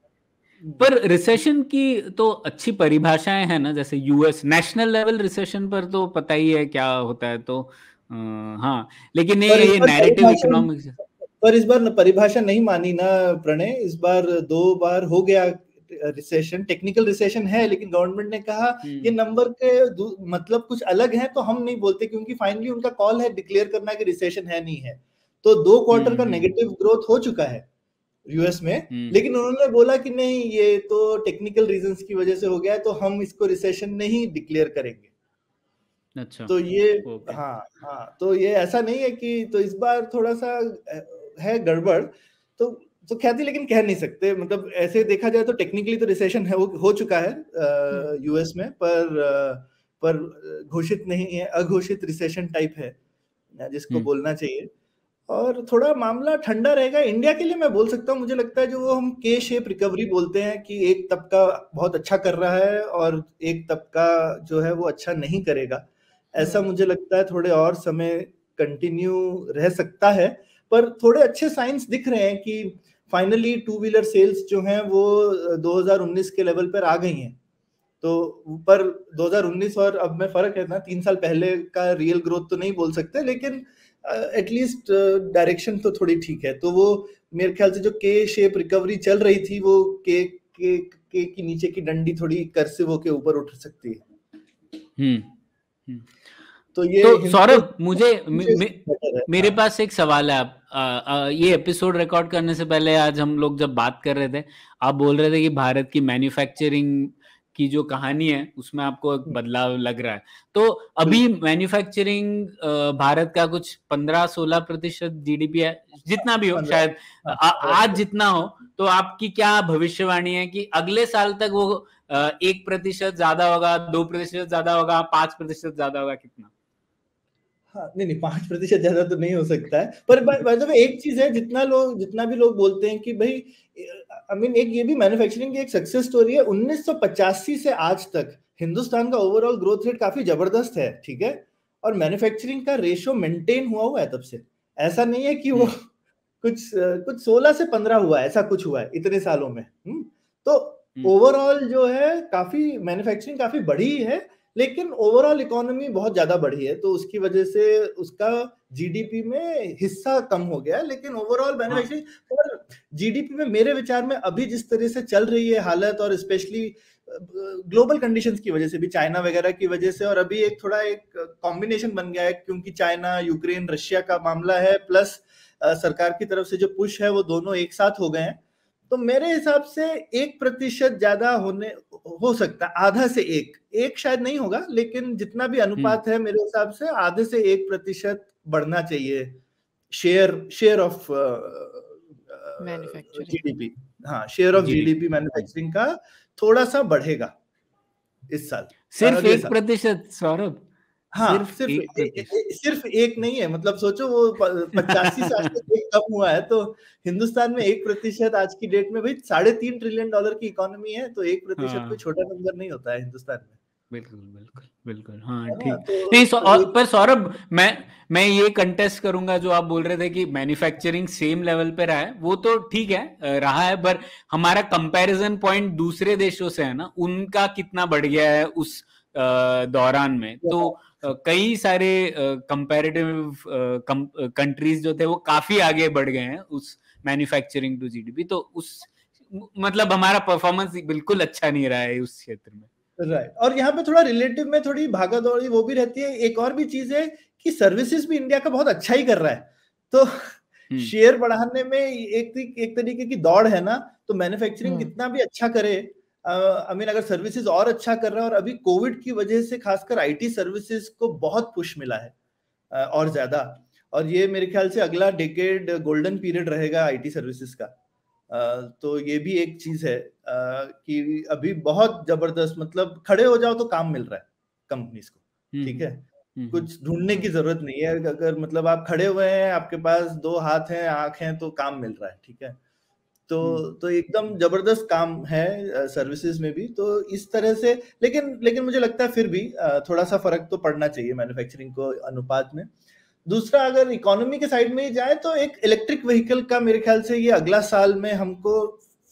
Speaker 1: पर रिसेशन की तो अच्छी परिभाषाएं हैं ना जैसे यूएस नेशनल लेवल रिसेशन पर तो पता ही है क्या होता है तो हाँ लेकिन ये ये नैरेटिव इकोनॉमिक्स
Speaker 2: पर इस बार परिभाषा नहीं मानी ना प्रणय इस बार दो बार हो गया रिसेशन टेक्निकल रिसेशन है लेकिन गवर्नमेंट ने कहा हम्म। ये नंबर के मतलब कुछ अलग है तो हम नहीं बोलते क्योंकि फाइनली उनका कॉल है डिक्लेयर करना कि रिसेशन है नहीं है तो दो क्वार्टर का नेगेटिव हम्म, ग्रोथ हम्म। हो चुका है यूएस में हम्म। लेकिन उन्होंने बोला कि नहीं ये तो टेक्निकल रीजंस की वजह से हो गया है तो हम इसको रिसेशन नहीं डिक्लेयर
Speaker 1: करेंगे अच्छा तो ये
Speaker 2: हाँ हाँ तो ये ऐसा नहीं है कि तो इस बार थोड़ा सा है गड़बड़ तो तो ख्याति लेकिन कह नहीं सकते मतलब ऐसे देखा जाए तो टेक्निकली तो रिसेशन है वो हो चुका है यूएस हम्म। में पर पर घोषित नहीं है अघोषित रिसेशन टाइप है जिसको हम्म। बोलना चाहिए और थोड़ा मामला ठंडा रहेगा इंडिया के लिए मैं बोल सकता हूँ मुझे लगता है जो हम के शेप रिकवरी बोलते हैं कि एक तबका बहुत अच्छा कर रहा है और एक तबका जो है वो अच्छा नहीं करेगा ऐसा हम्म। मुझे लगता है थोड़े और समय कंटिन्यू रह सकता है पर थोड़े अच्छे साइंस दिख रहे हैं कि फाइनली टू व्हीलर सेल्स जो हैं वो 2019 के लेवल पर आ गई हैं तो पर 2019 और अब में फर्क है ना तीन साल पहले का रियल ग्रोथ तो नहीं बोल सकते लेकिन एटलीस्ट uh, डायरेक्शन uh, तो थोड़ी ठीक है तो वो मेरे ख्याल से जो के शेप रिकवरी चल रही थी वो के के के की नीचे की डंडी थोड़ी कर्सिव होके ऊपर उठ सकती है
Speaker 1: हम्म, हम्म।
Speaker 2: तो ये तो सौरभ मुझे मे,
Speaker 1: मे, मेरे पास एक सवाल है आप ये एपिसोड रिकॉर्ड करने से पहले आज हम लोग जब बात कर रहे थे आप बोल रहे थे कि भारत की मैन्युफैक्चरिंग की जो कहानी है उसमें आपको हम्म। बदलाव लग रहा है तो अभी मैन्युफैक्चरिंग भारत का कुछ पंद्रह सोलह प्रतिशत जीडीपी है जितना भी हो शायद हाँ, आ, आज जितना हो तो आपकी क्या भविष्यवाणी है कि अगले साल तक वो एक प्रतिशत ज्यादा होगा दो प्रतिशत ज्यादा होगा पांच प्रतिशत ज्यादा होगा कितना
Speaker 2: हाँ, नहीं नहीं पांच प्रतिशत ज्यादा तो नहीं हो सकता है पर बाय द एक चीज है जितना लोग जितना भी लोग बोलते हैं कि भाई आई मीन एक ये भी मैन्युफैक्चरिंग की एक सक्सेस स्टोरी है उन्नीस से आज तक हिंदुस्तान का ओवरऑल ग्रोथ रेट काफी जबरदस्त है ठीक है और मैन्युफैक्चरिंग का रेशियो मेंटेन हुआ हुआ है तब से ऐसा नहीं है कि वो हम्म। कुछ कुछ सोलह से पंद्रह हुआ है ऐसा कुछ हुआ है इतने सालों में हुँ? हम्म। तो ओवरऑल हम्म। जो है काफी मैन्युफैक्चरिंग काफी बढ़ी है लेकिन ओवरऑल इकोनॉमी बहुत ज्यादा बढ़ी है तो उसकी वजह से उसका जीडीपी में हिस्सा कम हो गया लेकिन ओवरऑल मैंने हाँ। पर जीडीपी में मेरे विचार में अभी जिस तरह से चल रही है हालत और स्पेशली ग्लोबल कंडीशंस की वजह से भी चाइना वगैरह की वजह से और अभी एक थोड़ा एक कॉम्बिनेशन बन गया है क्योंकि चाइना यूक्रेन रशिया का मामला है प्लस सरकार की तरफ से जो पुश है वो दोनों एक साथ हो गए हैं तो मेरे हिसाब से एक प्रतिशत ज्यादा होने हो सकता है आधा से एक एक शायद नहीं होगा लेकिन जितना भी अनुपात है मेरे हिसाब से आधे से एक प्रतिशत बढ़ना चाहिए शेयर शेयर ऑफ जीडीपी हाँ शेयर ऑफ जीडीपी मैन्युफैक्चरिंग का थोड़ा सा बढ़ेगा इस साल सिर्फ एक
Speaker 1: प्रतिशत सौरभ हाँ
Speaker 2: सिर्फ एक, एक, एक, सिर्फ एक नहीं है मतलब सोचो वो पचासी साल से एक कम हुआ है तो हिंदुस्तान में एक प्रतिशत आज की डेट में भाई साढ़े तीन ट्रिलियन डॉलर की इकोनॉमी है तो एक प्रतिशत हाँ। कोई छोटा नंबर नहीं होता है हिंदुस्तान में
Speaker 1: बिल्कुल बिल्कुल बिल्कुल हाँ ठीक तो, नहीं सौ, तो, पर सौरभ मैं मैं ये कंटेस्ट करूंगा जो आप बोल रहे थे कि मैन्युफैक्चरिंग सेम लेवल पे रहा है वो तो ठीक है रहा है पर हमारा कंपैरिजन पॉइंट दूसरे देशों से है ना उनका कितना बढ़ गया है उस दौरान में तो, तो कई सारे कंपैरेटिव कंट्रीज जो थे वो काफी आगे बढ़ गए हैं उस मैन्युफैक्चरिंग टू जीडीपी तो उस मतलब हमारा परफॉर्मेंस बिल्कुल अच्छा नहीं रहा है उस क्षेत्र
Speaker 2: में राइट और यहाँ पे थोड़ा रिलेटिव में थोड़ी भागा दौड़ी वो भी रहती है एक और भी चीज है कि सर्विसेज भी इंडिया का बहुत अच्छा ही कर रहा है तो शेयर हम्म। बढ़ाने में एक एक तरीके की दौड़ है ना तो मैन्युफैक्चरिंग हम्म। कितना भी अच्छा करे आई मीन अगर सर्विसेज और अच्छा कर रहा है और अभी कोविड की वजह से खासकर आईटी सर्विसेज को बहुत पुश मिला है uh, और ज्यादा और ये मेरे ख्याल से अगला डेकेड गोल्डन पीरियड रहेगा आईटी सर्विसेज का uh, तो ये भी एक चीज है uh, कि अभी बहुत जबरदस्त मतलब खड़े हो जाओ तो काम मिल रहा है कंपनीज को हम्म, ठीक है हम्म, हम्म। कुछ ढूंढने की जरूरत नहीं है अगर मतलब आप खड़े हुए हैं आपके पास दो हाथ हैं आंख हैं तो काम मिल रहा है ठीक है तो हम्म। तो एकदम जबरदस्त काम है सर्विसेज में भी तो इस तरह से लेकिन लेकिन मुझे लगता है फिर भी थोड़ा सा फर्क तो पड़ना चाहिए मैन्युफैक्चरिंग को अनुपात में दूसरा अगर इकोनॉमी के साइड में ही जाए तो एक इलेक्ट्रिक व्हीकल का मेरे ख्याल से ये अगला साल में हमको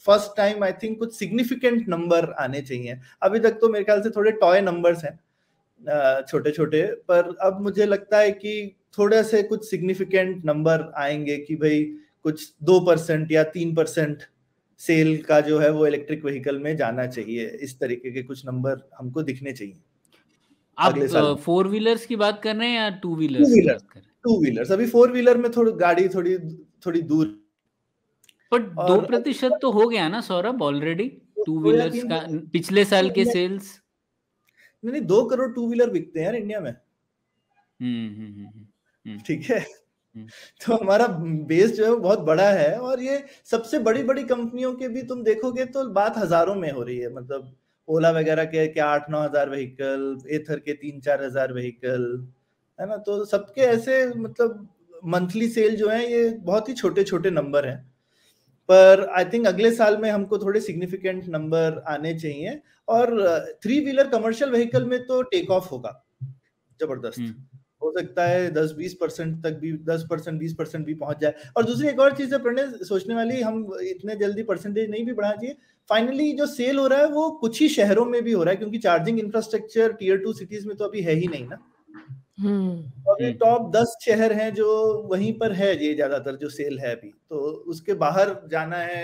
Speaker 2: फर्स्ट टाइम आई थिंक कुछ सिग्निफिकेंट नंबर आने चाहिए अभी तक तो मेरे ख्याल से थोड़े टॉय नंबर्स हैं छोटे छोटे पर अब मुझे लगता है कि थोड़े से कुछ सिग्निफिकेंट नंबर आएंगे कि भाई कुछ दो परसेंट या तीन परसेंट सेल का जो है वो इलेक्ट्रिक व्हीकल में जाना चाहिए इस तरीके के कुछ नंबर हमको दिखने चाहिए
Speaker 1: आप फोर व्हीलर्स की बात कर रहे हैं या two wheeler
Speaker 2: two wheeler two अभी फोर व्हीलर में थोड़ी गाड़ी थोड़ी थोड़ी दूर
Speaker 1: बट दो प्रतिशत तो हो गया ना सौरभ ऑलरेडी टू व्हीलर्स का पिछले साल के सेल्स नहीं
Speaker 2: दो करोड़ टू व्हीलर बिकते हैं यार इंडिया में हम्म, हम्म, हम्म, ठीक है हम्म। तो हमारा बेस जो है बहुत बड़ा है और ये सबसे बड़ी बड़ी कंपनियों के भी तुम देखोगे तो बात हजारों में हो रही है मतलब ओला वगैरह के क्या आठ नौ हजार व्हीकल एथर के तीन चार हजार व्हीकल है ना तो सबके हम्म। ऐसे मतलब मंथली सेल जो है ये बहुत ही छोटे छोटे नंबर हैं पर आई थिंक अगले साल में हमको थोड़े सिग्निफिकेंट नंबर आने चाहिए और थ्री व्हीलर कमर्शियल व्हीकल में तो टेक ऑफ होगा जबरदस्त हम्म। हो सकता है दस बीस परसेंट तक भी दस परसेंट बीस परसेंट भी पहुंच जाए और दूसरी एक और चीज है प्रणय सोचने वाली हम इतने जल्दी परसेंटेज नहीं भी बढ़ाना चाहिए फाइनली जो सेल हो रहा है वो कुछ ही शहरों में भी हो रहा है क्योंकि charging infrastructure tier two cities में तो अभी है ही नहीं ना हम्म। अभी टॉप दस शहर हैं जो वहीं पर है ये ज्यादातर जो सेल है अभी तो उसके बाहर जाना है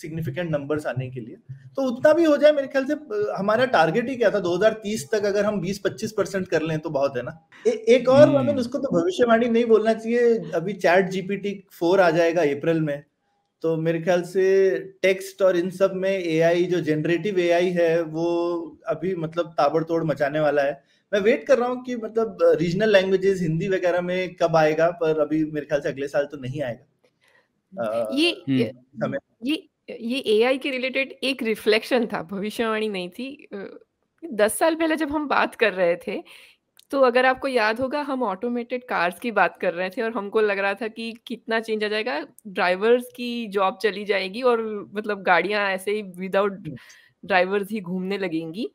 Speaker 2: सिग्निफिकेंट नंबर्स आने के लिए तो उतना भी हो जाए मेरे ख्याल से हमारा टारगेट ही क्या था 2030 तक अगर हम 20-25 परसेंट कर लें तो बहुत है ना ए, एक और मीन हम्म। मतलब उसको तो भविष्यवाणी नहीं बोलना चाहिए अभी चैट जीपीटी फोर आ जाएगा अप्रैल में तो मेरे ख्याल से टेक्स्ट और इन सब में एआई जो जनरेटिव एआई है वो अभी मतलब ताबड़तोड़ मचाने वाला है मैं वेट कर रहा हूँ कि मतलब रीजनल uh, लैंग्वेजेस हिंदी वगैरह में कब आएगा पर अभी मेरे ख्याल से अगले साल तो नहीं आएगा uh, हम्म।
Speaker 3: ये ये ये एआई के रिलेटेड एक रिफ्लेक्शन था भविष्यवाणी नहीं थी दस साल पहले जब हम बात कर रहे थे तो अगर आपको याद होगा हम ऑटोमेटेड कार्स की बात कर रहे थे और हमको लग रहा था कि कितना चेंज आ जाएगा ड्राइवर्स की जॉब चली जाएगी और मतलब गाड़ियां ऐसे ही विदाउट ड्राइवर्स ही घूमने लगेंगी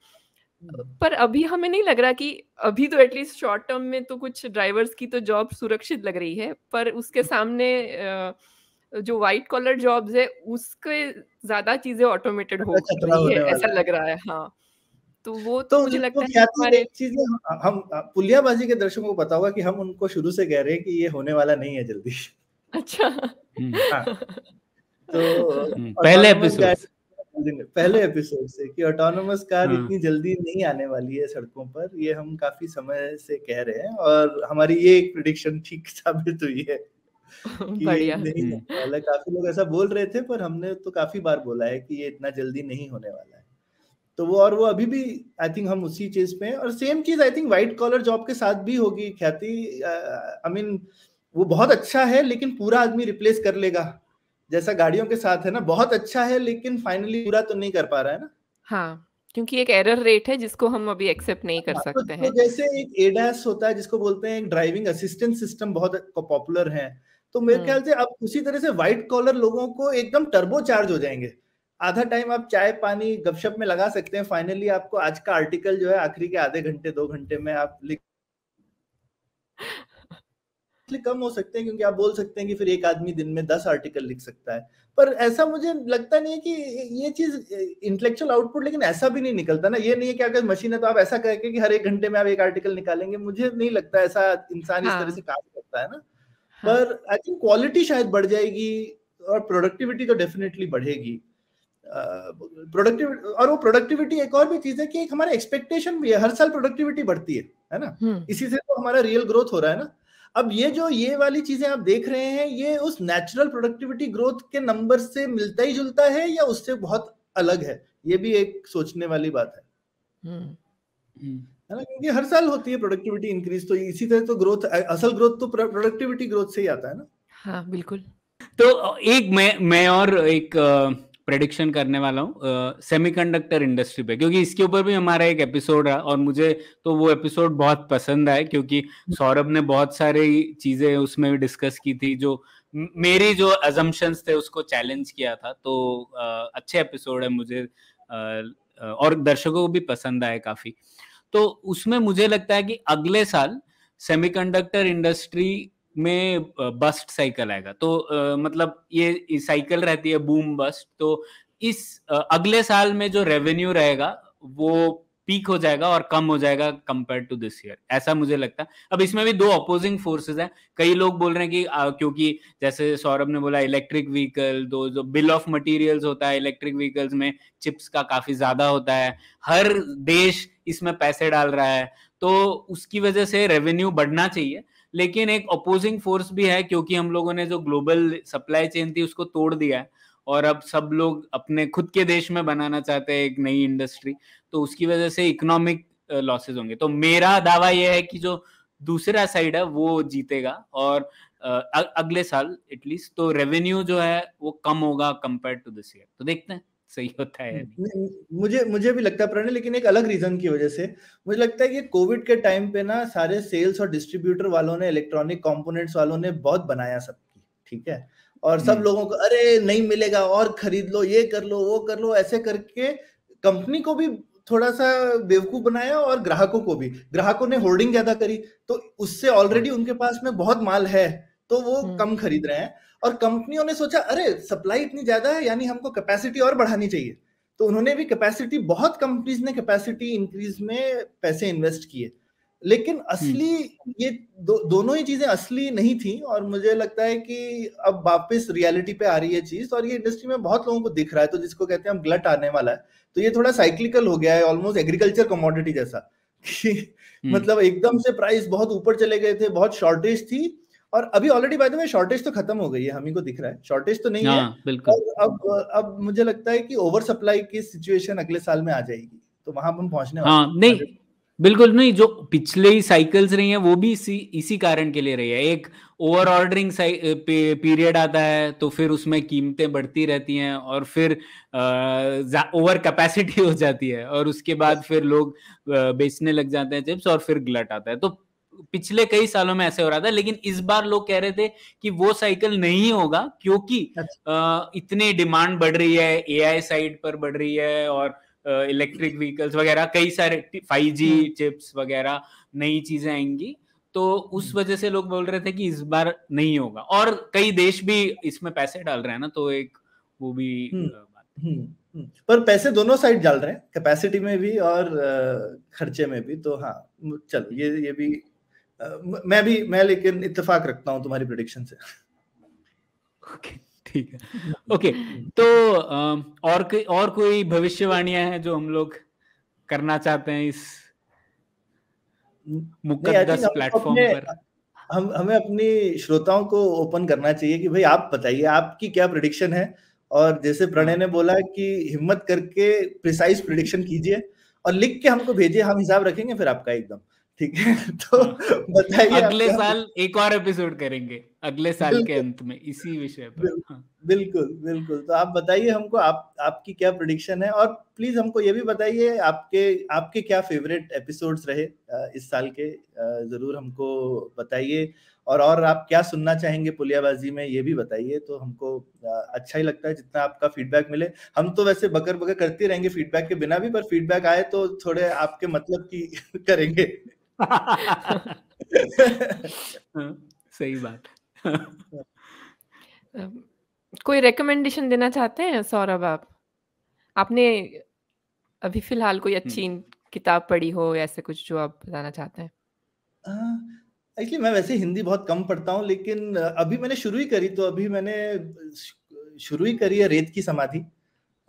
Speaker 3: पर अभी हमें नहीं लग रहा कि अभी तो एटलीस्ट शॉर्ट टर्म में तो कुछ ड्राइवर्स की तो जॉब सुरक्षित लग रही है पर उसके सामने जो व्हाइट कॉलर जॉब्स है उसके ज्यादा चीजें ऑटोमेटेड हो रही है ऐसा लग रहा है हाँ तो वो तो, तो मुझे लगता तो है हमारे
Speaker 2: चीजें हम पुलियाबाजी के दर्शकों को पता होगा कि हम उनको शुरू से कह रहे हैं कि ये होने वाला नहीं है जल्दी
Speaker 3: अच्छा हम्म।
Speaker 2: हाँ, तो हम्म, पहले एपिसोड पहले एपिसोड से कि ऑटोनोमस कार हाँ। इतनी जल्दी नहीं आने वाली है सड़कों पर ये हम काफी समय से कह रहे हैं और हमारी ये एक प्रिडिक्शन ठीक साबित हुई है
Speaker 3: नहीं हम्म।
Speaker 2: वाला काफी लोग ऐसा बोल रहे थे पर हमने तो काफी बार बोला है कि ये इतना जल्दी नहीं होने वाला है तो वो और वो अभी भी आई थिंक हम उसी चीज पे हैं और सेम चीज I think white collar job के साथ भी होगी ख्याति आई मीन वो बहुत अच्छा है लेकिन पूरा आदमी रिप्लेस कर लेगा जैसा गाड़ियों के साथ है ना बहुत अच्छा है लेकिन फाइनली पूरा तो नहीं कर पा रहा है ना
Speaker 3: हाँ क्योंकि एक एरर रेट है जिसको हम अभी एक्सेप्ट नहीं कर हाँ, तो सकते तो, हैं तो जैसे
Speaker 2: एक एडास होता है जिसको बोलते हैं ड्राइविंग असिस्टेंट सिस्टम बहुत पॉपुलर है तो मेरे हम्म। ख्याल से अब उसी तरह से व्हाइट कॉलर लोगों को एकदम टर्बो चार्ज हो जाएंगे आधा टाइम आप चाय पानी गपशप में लगा सकते हैं फाइनली आपको आज का आर्टिकल जो है आखिरी के आधे घंटे दो घंटे में आप लिख आर्टिकल कम हो सकते हैं क्योंकि आप बोल सकते हैं कि फिर एक आदमी दिन में दस आर्टिकल लिख सकता है पर ऐसा मुझे लगता नहीं है कि ये चीज इंटेलेक्चुअल आउटपुट लेकिन ऐसा भी नहीं निकलता ना ये नहीं है कि अगर मशीन है तो आप ऐसा करके कि हर एक घंटे में आप एक आर्टिकल निकालेंगे मुझे नहीं लगता ऐसा इंसान हाँ. इस तरह से हाँ। काम करता है ना हाँ. पर आई थिंक क्वालिटी शायद बढ़ जाएगी और प्रोडक्टिविटी तो डेफिनेटली बढ़ेगी प्रोडक्टिविटी uh, और वो प्रोडक्टिविटी एक और भी चीज है कि एक हमारा एक्सपेक्टेशन भी है हर साल प्रोडक्टिविटी बढ़ती है है ना हम्म। इसी से तो हमारा रियल ग्रोथ हो रहा है ना अब ये जो ये वाली चीजें आप देख रहे हैं ये उस नेचुरल प्रोडक्टिविटी ग्रोथ के नंबर से मिलता ही जुलता है या उससे बहुत अलग है ये भी एक सोचने वाली बात है
Speaker 3: हम्म। हम्म। है ना
Speaker 2: क्योंकि हर साल होती है प्रोडक्टिविटी इंक्रीज तो इसी तरह तो ग्रोथ असल ग्रोथ तो प्रोडक्टिविटी ग्रोथ से ही आता
Speaker 3: है ना हाँ बिल्कुल
Speaker 1: तो एक मैं मैं और एक आ... प्रडिक्शन करने वाला हूँ सेमीकंडक्टर इंडस्ट्री पे क्योंकि इसके ऊपर भी हमारा एक एपिसोड रहा और मुझे तो वो एपिसोड बहुत पसंद आया क्योंकि सौरभ ने बहुत सारी चीजें उसमें भी डिस्कस की थी जो मेरी जो अजम्पन्स थे उसको चैलेंज किया था तो आ, अच्छे एपिसोड है मुझे आ, और दर्शकों को भी पसंद आए काफी तो उसमें मुझे लगता है कि अगले साल सेमीकंडक्टर इंडस्ट्री में बस्ट साइकिल आएगा तो आ, मतलब ये साइकिल रहती है बूम बस्ट तो इस आ, अगले साल में जो रेवेन्यू रहेगा वो पीक हो जाएगा और कम हो जाएगा कंपेयर टू दिस ईयर ऐसा मुझे लगता है अब इसमें भी दो अपोजिंग फोर्सेस हैं कई लोग बोल रहे हैं कि आ, क्योंकि जैसे सौरभ ने बोला इलेक्ट्रिक व्हीकल दो जो बिल ऑफ मटेरियल्स होता है इलेक्ट्रिक व्हीकल्स में चिप्स का काफी ज्यादा होता है हर देश इसमें पैसे डाल रहा है तो उसकी वजह से रेवेन्यू बढ़ना चाहिए लेकिन एक अपोजिंग फोर्स भी है क्योंकि हम लोगों ने जो ग्लोबल सप्लाई चेन थी उसको तोड़ दिया है और अब सब लोग अपने खुद के देश में बनाना चाहते हैं एक नई इंडस्ट्री तो उसकी वजह से इकोनॉमिक लॉसेज होंगे तो मेरा दावा यह है कि जो दूसरा साइड है वो जीतेगा और अगले साल एटलीस्ट तो रेवेन्यू जो है वो कम होगा कंपेयर टू दिस ईयर तो देखते हैं सही होता है
Speaker 2: मुझे मुझे भी लगता है प्रणय लेकिन एक अलग रीजन की वजह से मुझे लगता है कि कोविड के टाइम पे ना सारे सेल्स और डिस्ट्रीब्यूटर वालों ने इलेक्ट्रॉनिक कंपोनेंट्स वालों ने बहुत बनाया सबकी ठीक है और सब हम्म। लोगों को अरे नहीं मिलेगा और खरीद लो ये कर लो वो कर लो ऐसे करके कंपनी को भी थोड़ा सा बेवकूफ बनाया और ग्राहकों को भी ग्राहकों ने होल्डिंग ज्यादा करी तो उससे ऑलरेडी उनके पास में बहुत माल है तो वो हम्म। कम खरीद रहे हैं और कंपनियों ने सोचा अरे सप्लाई इतनी ज्यादा है यानी हमको कैपेसिटी और बढ़ानी चाहिए तो उन्होंने भी कैपेसिटी बहुत कंपनीज ने कैपेसिटी इंक्रीज में पैसे इन्वेस्ट किए लेकिन हम्म। असली ये दो, दोनों ही चीजें असली नहीं थी और मुझे लगता है कि अब वापस रियलिटी पे आ रही है चीज और ये इंडस्ट्री में बहुत लोगों को दिख रहा है तो जिसको कहते हैं हम ग्लट आने वाला है तो ये थोड़ा साइक्लिकल हो गया है ऑलमोस्ट एग्रीकल्चर कमोडिटी जैसा कि हम्म। मतलब एकदम से प्राइस बहुत ऊपर चले गए थे बहुत शॉर्टेज थी और अभी already by the way shortage तो खत्म हो गई है हम ही को दिख रहा है शॉर्टेज तो नहीं आ, है और हाँ, अब अब मुझे लगता है कि ओवर सप्लाई की सिचुएशन अगले साल में आ जाएगी तो वहां हम पहुंचने हाँ
Speaker 1: नहीं बिल्कुल नहीं जो पिछले ही साइकिल्स रही हैं वो भी इसी इसी कारण के लिए रही है एक ओवर ऑर्डरिंग पीरियड आता है तो फिर उसमें कीमतें बढ़ती रहती हैं और फिर ओवर कैपेसिटी हो जाती है और उसके बाद फिर लोग बेचने लग जाते हैं चिप्स और फिर ग्लट आता है तो पिछले कई सालों में ऐसे हो रहा था लेकिन इस बार लोग कह रहे थे कि वो साइकिल नहीं होगा क्योंकि अच्छा। इतनी डिमांड बढ़ रही है एआई साइड पर बढ़ रही है और इलेक्ट्रिक व्हीकल्स वगैरह कई सारे फाइव जी चिप्स वगैरह नई चीजें आएंगी तो उस हम्म। वजह से लोग बोल रहे थे कि इस बार नहीं होगा और कई देश भी इसमें पैसे डाल रहे हैं ना तो एक वो भी हम्म। बात हम्म।
Speaker 2: पर पैसे दोनों साइड डाल रहे हैं कैपेसिटी में भी और खर्चे में भी तो हाँ चलो ये ये भी मैं भी मैं लेकिन इत्तेफाक रखता हूँ तुम्हारी प्रोडिक्शन से
Speaker 1: ठीक है ओके तो और कोई और कोई भविष्यवाणियां हैं जो हम लोग करना चाहते हैं इस मुकद्दस प्लेटफॉर्म पर
Speaker 2: हम हमें अपनी श्रोताओं को ओपन करना चाहिए कि भाई आप बताइए आपकी क्या प्रोडिक्शन है और जैसे प्रणय ने बोला कि हिम्मत करके प्रिसाइज प्रिडिक्शन कीजिए और लिख के हमको भेजिए हम हिसाब रखेंगे फिर आपका एकदम
Speaker 1: ठीक है तो बताइए अगले साल एक और एपिसोड करेंगे अगले साल के अंत में इसी विषय पर बिल्कुल हाँ। बिल्कुल, बिल्कुल तो आप बताइए हमको आप आपकी
Speaker 2: क्या प्रोडिक्शन है और प्लीज हमको ये भी बताइए आपके आपके क्या फेवरेट एपिसोड्स रहे इस साल के जरूर हमको बताइए और और आप क्या सुनना चाहेंगे पुलियाबाजी में ये भी बताइए तो हमको अच्छा ही लगता है जितना आपका फीडबैक मिले हम तो वैसे बकर बकर करते रहेंगे फीडबैक के बिना भी पर फीडबैक आए तो थोड़े आपके मतलब की करेंगे
Speaker 1: सही बात
Speaker 3: कोई रेकमेंडेशन देना चाहते हैं सौरभ आप आपने अभी फिलहाल कोई हम्म। अच्छी किताब पढ़ी हो ऐसे कुछ जो आप बताना चाहते हैं
Speaker 2: एक्चुअली मैं वैसे हिंदी बहुत कम पढ़ता हूँ लेकिन अभी मैंने शुरू ही करी तो अभी मैंने शुरू ही करी है रेत की समाधि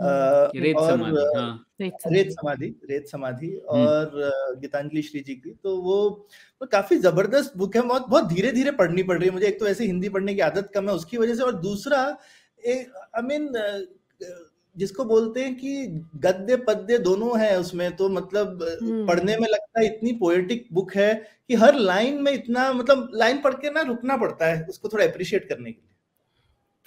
Speaker 2: हाँ, रेत और हाँ। रेत समाधि रेत समाधि और गीतांजलि श्री जी की तो वो तो काफी जबरदस्त बुक है बहुत बहुत धीरे धीरे पढ़नी पड़ रही है मुझे एक तो ऐसे हिंदी पढ़ने की आदत कम है उसकी वजह से और दूसरा एक आई मीन जिसको बोलते हैं कि गद्य पद्य दोनों है उसमें तो मतलब पढ़ने में लगता है इतनी पोएटिक बुक है कि हर लाइन में इतना मतलब लाइन पढ़ के ना रुकना पड़ता है उसको थोड़ा अप्रिशिएट करने के लिए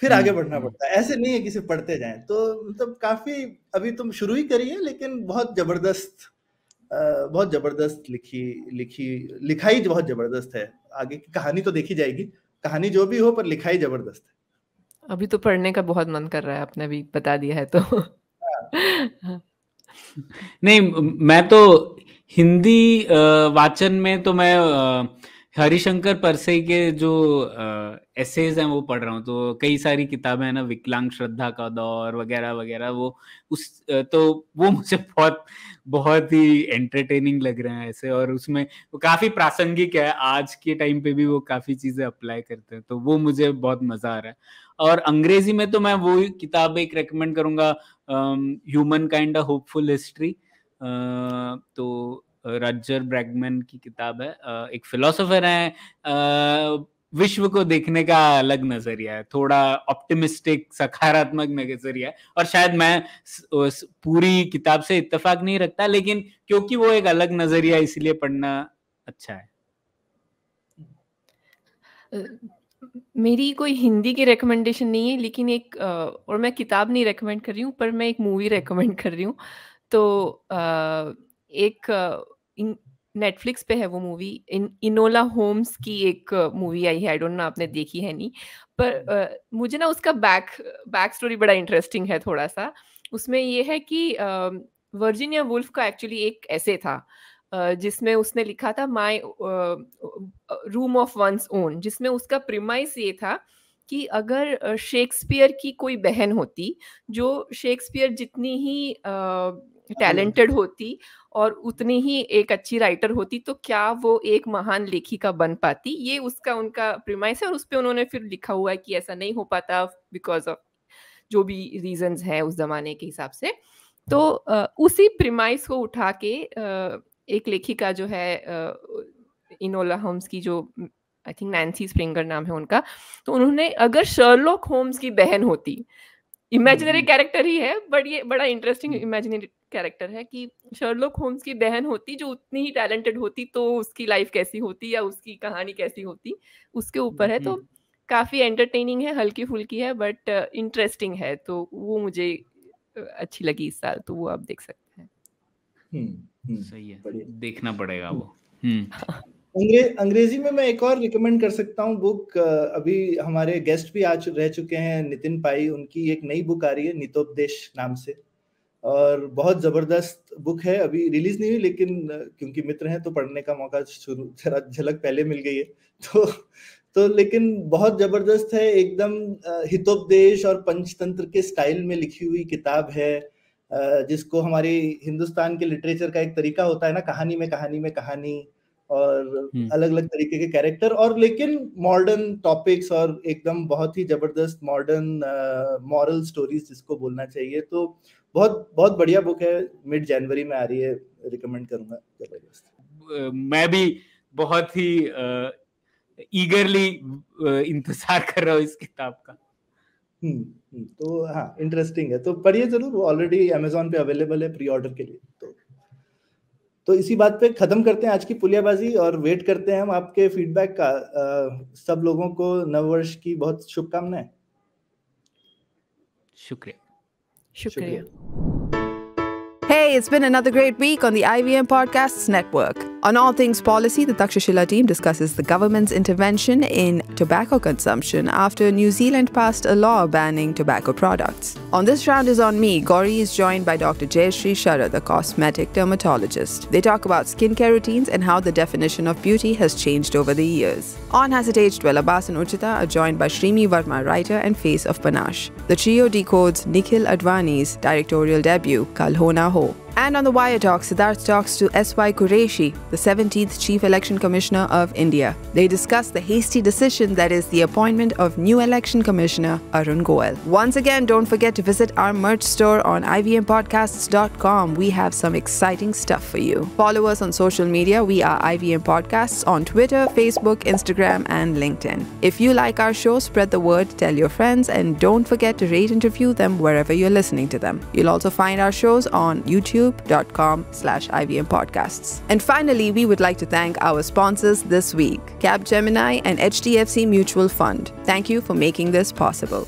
Speaker 2: फिर आगे हम्म, बढ़ना हम्म। पड़ता है ऐसे नहीं है कि सिर्फ पढ़ते जाएं तो मतलब काफी अभी तुम शुरू ही करिए लेकिन बहुत जबरदस्त बहुत जबरदस्त लिखी लिखी लिखाई बहुत जबरदस्त है आगे की कहानी तो देखी जाएगी कहानी जो भी हो पर
Speaker 3: लिखाई जबरदस्त है अभी तो पढ़ने का बहुत मन कर रहा है आपने अभी बता दिया है तो हाँ।
Speaker 1: नहीं मैं तो हिंदी वाचन में तो मैं हरिशंकर परसे के जो एसेज हैं वो पढ़ रहा हूँ तो कई सारी किताबें हैं ना विकलांग श्रद्धा का दौर वगैरह वगैरह वो उस तो वो मुझे बहुत बहुत ही एंटरटेनिंग लग रहे हैं ऐसे और उसमें वो काफी प्रासंगिक है आज के टाइम पे भी वो काफी चीजें अप्लाई करते हैं तो वो मुझे बहुत मजा आ रहा है और अंग्रेजी में तो मैं वो किताब एक रिकमेंड करूंगा ह्यूमन काइंड होपफुल हिस्ट्री तो रजर ब्रैगमैन की किताब है एक फिलोसोफर है विश्व को देखने का अलग नजरिया है थोड़ा ऑप्टिमिस्टिक सकारात्मक नजरिया है और शायद मैं उस पूरी किताब से इत्तेफाक नहीं रखता लेकिन क्योंकि वो एक अलग नजरिया इसलिए पढ़ना अच्छा है
Speaker 3: मेरी कोई हिंदी की रिकमेंडेशन नहीं है लेकिन एक और मैं किताब नहीं रेकमेंड कर रही हूँ पर मैं एक मूवी रेकमेंड कर रही हूँ तो एक नेटफ्लिक्स पे है वो मूवी इन इनोला होम्स की एक मूवी uh, आई है आई डोंट नो आपने देखी है नहीं पर हम्म। uh, मुझे ना उसका बैक बैक स्टोरी बड़ा इंटरेस्टिंग है थोड़ा सा उसमें ये है कि वर्जीनिया um, वुल्फ का एक्चुअली एक ऐसे था uh, जिसमें उसने लिखा था my room of one's own जिसमें उसका प्रिमाइस ये था कि अगर शेक्सपियर uh, की कोई बहन होती जो शेक्सपियर जितनी ही टैलेंटेड होती और उतनी ही एक अच्छी राइटर होती तो क्या वो एक महान लेखिका बन पाती ये उसका उनका प्रिमाइस है और उस पर उन्होंने फिर लिखा हुआ है कि ऐसा नहीं हो पाता बिकॉज ऑफ जो भी रीजंस हैं उस जमाने के हिसाब से तो उसी प्रिमाइस को उठा के एक लेखिका जो है इनोला होम्स की जो आई थिंक नैन्सी स्प्रिंगर नाम है उनका तो उन्होंने अगर शर्लोक होम्स की बहन होती इमेजिनरी हम्म। कैरेक्टर ही है बट ये बड़ा इंटरेस्टिंग इमेजिनरी कैरेक्टर है कि शर्लोक होम्स की बहन होती जो उतनी ही टैलेंटेड होती तो उसकी लाइफ कैसी होती या उसकी कहानी कैसी होती उसके ऊपर है तो हम्म। काफ़ी एंटरटेनिंग है हल्की फुल्की है बट इंटरेस्टिंग uh, है तो वो मुझे अच्छी लगी इस साल तो वो आप देख सकते हैं
Speaker 1: हम्म, सही है देखना पड़ेगा वो हम्म
Speaker 2: अंग्रे, अंग्रेजी में मैं एक और रिकमेंड कर सकता हूँ बुक अभी हमारे गेस्ट भी आ रह चुके हैं नितिन पाई उनकी एक नई बुक आ रही है नितोपदेश नाम से और बहुत ज़बरदस्त बुक है अभी रिलीज नहीं हुई लेकिन क्योंकि मित्र हैं तो पढ़ने का मौका शुरू जरा झलक पहले मिल गई है तो तो लेकिन बहुत ज़बरदस्त है एकदम हितोपदेश और पंचतंत्र के स्टाइल में लिखी हुई किताब है जिसको हमारी हिंदुस्तान के लिटरेचर का एक तरीका होता है ना कहानी में कहानी में कहानी और हम्म। अलग अलग तरीके के कैरेक्टर और लेकिन मॉडर्न टॉपिक्स और एकदम बहुत ही जबरदस्त मॉडर्न मॉरल स्टोरीज जिसको बोलना चाहिए तो बहुत बहुत बढ़िया बुक है मिड जनवरी में आ रही है रिकमेंड करूंगा जबरदस्त
Speaker 1: मैं भी बहुत ही ईगरली इंतजार कर रहा हूँ इस किताब का
Speaker 2: हम्म, हम्म, तो हाँ इंटरेस्टिंग है तो पढ़िए जरूर ऑलरेडी अमेजोन पे अवेलेबल है प्री ऑर्डर के लिए तो तो इसी बात पे खत्म करते हैं आज की पुलियाबाजी और वेट करते हैं हम आपके फीडबैक का आ, सब लोगों को नववर्ष की बहुत शुभकामनाएं शुक्रिया शुक्रिया
Speaker 4: Hey, it's been another great week on the IVM Podcasts Network. On All Things Policy, the Takshashila team discusses the government's intervention in tobacco consumption after New Zealand passed a law banning tobacco products. On this round is on me, Gauri is joined by Dr. Jayashree Sharad, the cosmetic dermatologist. They talk about skincare routines and how the definition of beauty has changed over the years. On It Aged Well, Abbas and Uchita are joined by Shrimi Varma, writer and face of Panache. The trio decodes Nikhil Advani's directorial debut, Kalhona Ho. And on the wire talk, Siddharth talks to S.Y. Qureshi, the 17th Chief Election Commissioner of India. They discuss the hasty decision that is the appointment of new Election Commissioner Arun Goel. Once again, don't forget to visit our merch store on ivmpodcasts.com. We have some exciting stuff for you. Follow us on social media. We are IVM Podcasts on Twitter, Facebook, Instagram, and LinkedIn. If you like our show, spread the word, tell your friends, and don't forget to rate and review them wherever you're listening to them. You'll also find our shows on YouTube youtube.com slash IVM podcasts. And finally, we would like to thank our sponsors this week, Capgemini and HDFC Mutual Fund. Thank you for making this possible.